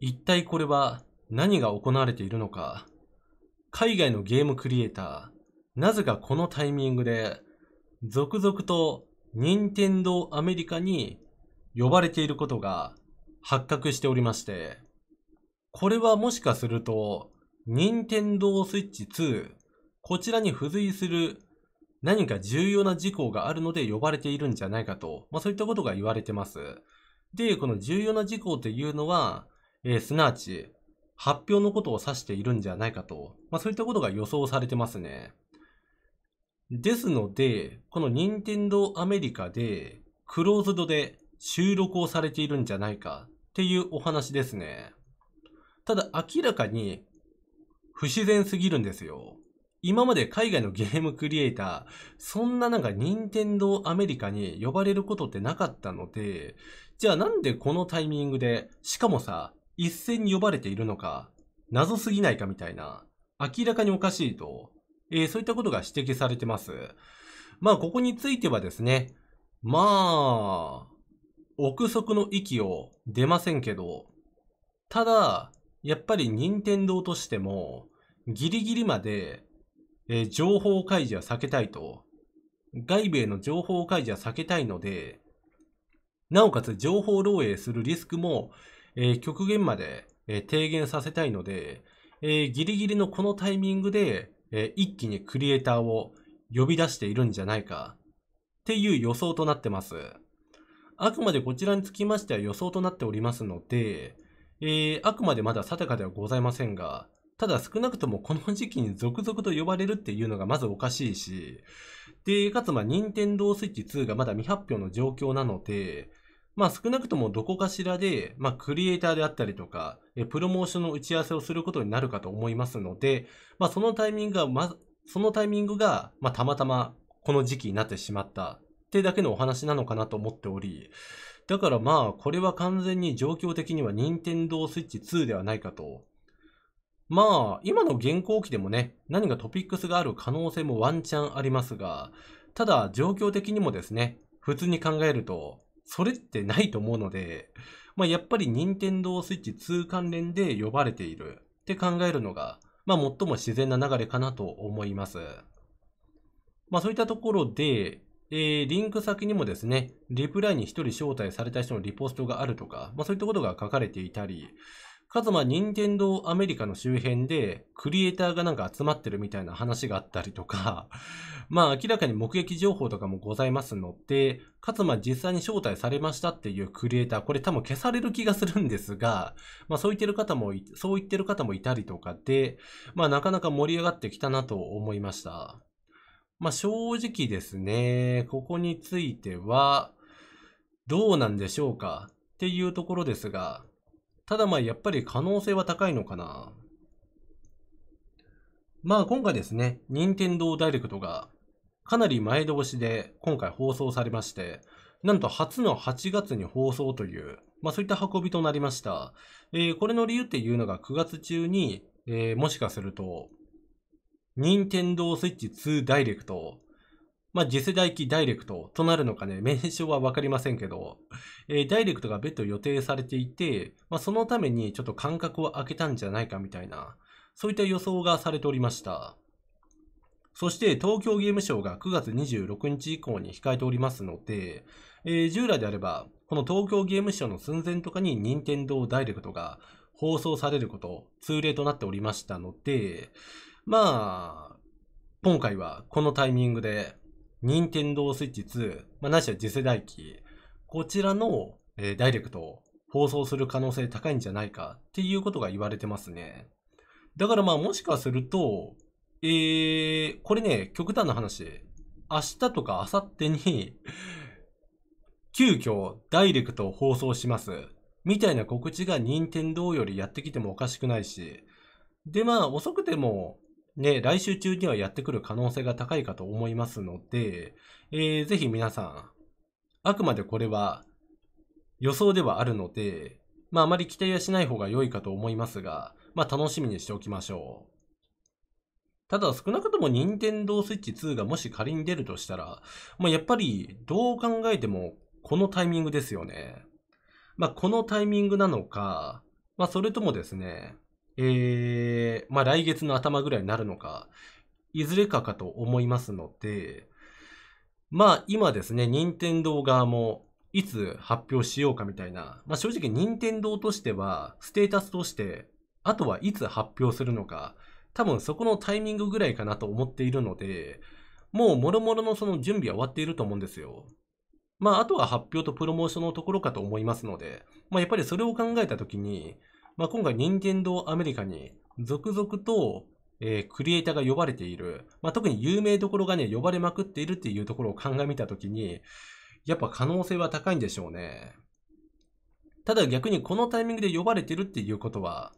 一体これは何が行われているのか海外のゲームクリエイター、なぜかこのタイミングで、続々と任天堂アメリカに呼ばれていることが発覚しておりまして、これはもしかすると、任天堂スイッチ2、こちらに付随する何か重要な事項があるので呼ばれているんじゃないかと、まあそういったことが言われてます。で、この重要な事項というのは、えー、すなわち、発表のことを指しているんじゃないかと、まあ、そういったことが予想されてますね。ですので、この任天堂アメリカで、クローズドで収録をされているんじゃないかっていうお話ですね。ただ明らかに不自然すぎるんですよ。今まで海外のゲームクリエイター、そんななんか任天堂アメリカに呼ばれることってなかったので、じゃあなんでこのタイミングで、しかもさ、一斉に呼ばれているのか、謎すぎないかみたいな、明らかにおかしいと、えー、そういったことが指摘されてます。まあ、ここについてはですね、まあ、憶測の域を出ませんけど、ただ、やっぱり任天堂としても、ギリギリまで、えー、情報開示は避けたいと。外部への情報開示は避けたいので、なおかつ情報漏洩するリスクもえ極限まで、え低減させたいので、えギリギリのこのタイミングで、え一気にクリエイターを呼び出しているんじゃないかっていう予想となってます。あくまでこちらにつきましては予想となっておりますので、えー、あくまでまだ定かではございませんが、ただ少なくともこの時期に続々と呼ばれるっていうのがまずおかしいし、で、かつまあ、任天堂スイッチ2がまだ未発表の状況なので、まあ少なくともどこかしらで、まあクリエイターであったりとか、えプロモーションの打ち合わせをすることになるかと思いますので、まあそのタイミングが、ま、そのタイミングが、まあたまたまこの時期になってしまったってだけのお話なのかなと思っており、だからまあこれは完全に状況的には任天堂 switch 2ではないかと。まあ今の現行期でもね、何かトピックスがある可能性もワンチャンありますが、ただ状況的にもですね、普通に考えると、それってないと思うので、まあ、やっぱり任天堂 switch 2関連で呼ばれているって考えるのが、まあ、最も自然な流れかなと思います。まあ、そういったところで、えー、リンク先にもですね、リプライに一人招待された人のリポストがあるとか、まあ、そういったことが書かれていたり、かつまあ任天堂アメリカの周辺でクリエイターがなんか集まってるみたいな話があったりとか、まあ明らかに目撃情報とかもございますので、かつまあ実際に招待されましたっていうクリエイター、これ多分消される気がするんですが、まあそう言ってる方も、そう言ってる方もいたりとかで、まあなかなか盛り上がってきたなと思いました。まあ正直ですね、ここについては、どうなんでしょうかっていうところですが、ただまあやっぱり可能性は高いのかな。まあ今回ですね、任天堂ダイレクトがかなり前倒しで今回放送されまして、なんと初の8月に放送という、まあそういった運びとなりました。えー、これの理由っていうのが9月中に、えー、もしかすると、任天堂 switch 2 Direct まあ、次世代機ダイレクトとなるのかね、名称はわかりませんけど、えー、ダイレクトが別途予定されていて、まあ、そのためにちょっと間隔を空けたんじゃないかみたいな、そういった予想がされておりました。そして東京ゲームショウが9月26日以降に控えておりますので、えー、従来であれば、この東京ゲームショウの寸前とかに任天堂ダイレクトが放送されること、通例となっておりましたので、まあ、今回はこのタイミングで任天堂スイッチ2、まあ、なしは次世代機、こちらの、えー、ダイレクトを放送する可能性高いんじゃないかっていうことが言われてますね。だからまあもしかすると、えー、これね、極端な話、明日とか明後日に急遽ダイレクトを放送します。みたいな告知が任天堂よりやってきてもおかしくないし、でまあ遅くてもね、来週中にはやってくる可能性が高いかと思いますので、えー、ぜひ皆さん、あくまでこれは予想ではあるので、まああまり期待はしない方が良いかと思いますが、まあ楽しみにしておきましょう。ただ少なくとも任天堂 switch 2がもし仮に出るとしたら、まあやっぱりどう考えてもこのタイミングですよね。まあこのタイミングなのか、まあそれともですね、えー、まあ、来月の頭ぐらいになるのか、いずれかかと思いますので、まあ今ですね、任天堂側もいつ発表しようかみたいな、まあ正直任天堂としては、ステータスとして、あとはいつ発表するのか、多分そこのタイミングぐらいかなと思っているので、もう諸々のその準備は終わっていると思うんですよ。まああとは発表とプロモーションのところかと思いますので、まあやっぱりそれを考えたときに、まあ、今回任天堂アメリカに続々と、えー、クリエイターが呼ばれている、まあ、特に有名どころがね、呼ばれまくっているっていうところを鑑みたときに、やっぱ可能性は高いんでしょうね。ただ逆にこのタイミングで呼ばれてるっていうことは、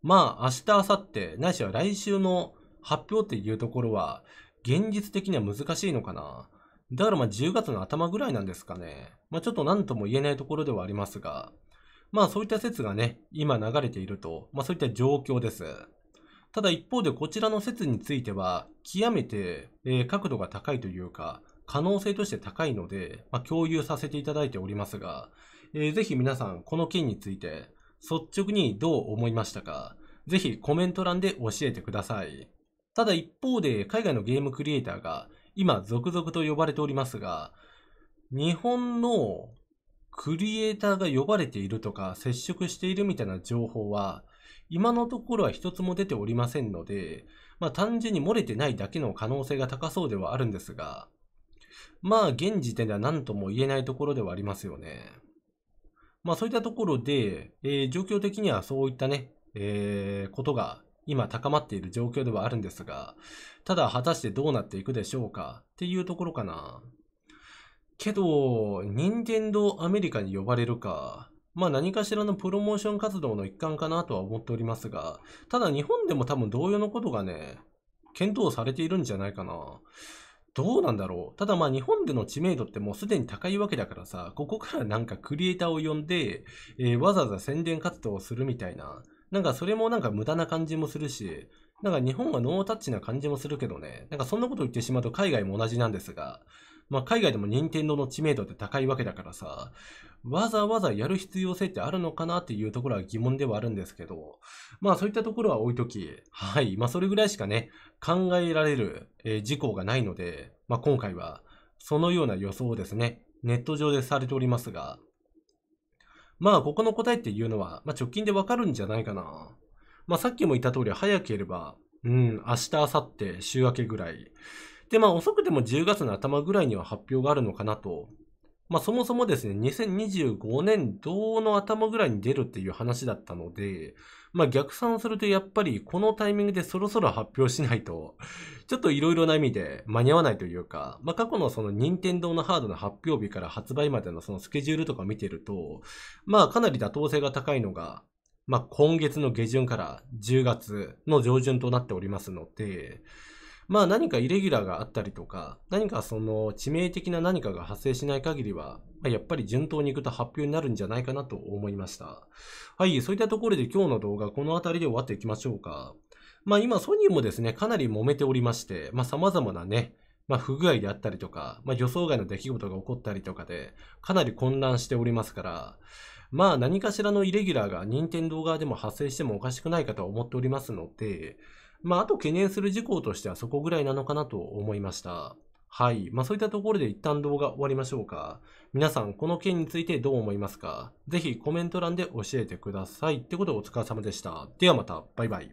まあ明日、明後日、ないしは来週の発表っていうところは、現実的には難しいのかな。だからまあ10月の頭ぐらいなんですかね。まあちょっと何とも言えないところではありますが、まあそういった説がね、今流れていると、まあそういった状況です。ただ一方でこちらの説については、極めて、え角度が高いというか、可能性として高いので、まあ、共有させていただいておりますが、えー、ぜひ皆さんこの件について率直にどう思いましたかぜひコメント欄で教えてください。ただ一方で海外のゲームクリエイターが今続々と呼ばれておりますが、日本のクリエイターが呼ばれているとか接触しているみたいな情報は今のところは一つも出ておりませんので、まあ単純に漏れてないだけの可能性が高そうではあるんですが、まあ現時点では何とも言えないところではありますよね。まあそういったところで、えー、状況的にはそういったね、えー、ことが今高まっている状況ではあるんですが、ただ果たしてどうなっていくでしょうかっていうところかな。けど、任天堂アメリカに呼ばれるか。まあ何かしらのプロモーション活動の一環かなとは思っておりますが、ただ日本でも多分同様のことがね、検討されているんじゃないかな。どうなんだろうただまあ日本での知名度ってもうすでに高いわけだからさ、ここからなんかクリエイターを呼んで、えー、わざわざ宣伝活動をするみたいな。なんかそれもなんか無駄な感じもするし、なんか日本はノータッチな感じもするけどね。なんかそんなこと言ってしまうと海外も同じなんですが、まあ、海外でも任天堂の知名度って高いわけだからさ、わざわざやる必要性ってあるのかなっていうところは疑問ではあるんですけど、まあそういったところは置いとき、はい、まあそれぐらいしかね、考えられる、え事項がないので、まあ今回はそのような予想をですね、ネット上でされておりますが、まあここの答えっていうのは、まあ直近でわかるんじゃないかな。まあさっきも言った通り早ければ、うん、明日、明後日、週明けぐらい。で、まあ遅くても10月の頭ぐらいには発表があるのかなと。まあそもそもですね、2025年度の頭ぐらいに出るっていう話だったので、まあ逆算するとやっぱりこのタイミングでそろそろ発表しないと、ちょっといろいろな意味で間に合わないというか、まあ過去のその任天堂のハードの発表日から発売までのそのスケジュールとか見てると、まあかなり妥当性が高いのが、まあ今月の下旬から10月の上旬となっておりますので、まあ何かイレギュラーがあったりとか、何かその致命的な何かが発生しない限りは、まやっぱり順当に行くと発表になるんじゃないかなと思いました。はい、そういったところで今日の動画この辺りで終わっていきましょうか。まあ今ソニーもですね、かなり揉めておりまして、まあ様々なね、まあ、不具合であったりとか、まあ、予想外の出来事が起こったりとかで、かなり混乱しておりますから、まあ何かしらのイレギュラーが任天堂側でも発生してもおかしくないかとは思っておりますので、まあ、あと懸念する事項としてはそこぐらいなのかなと思いました。はい。まあ、そういったところで一旦動画終わりましょうか。皆さん、この件についてどう思いますかぜひコメント欄で教えてください。ってことでお疲れ様でした。ではまた。バイバイ。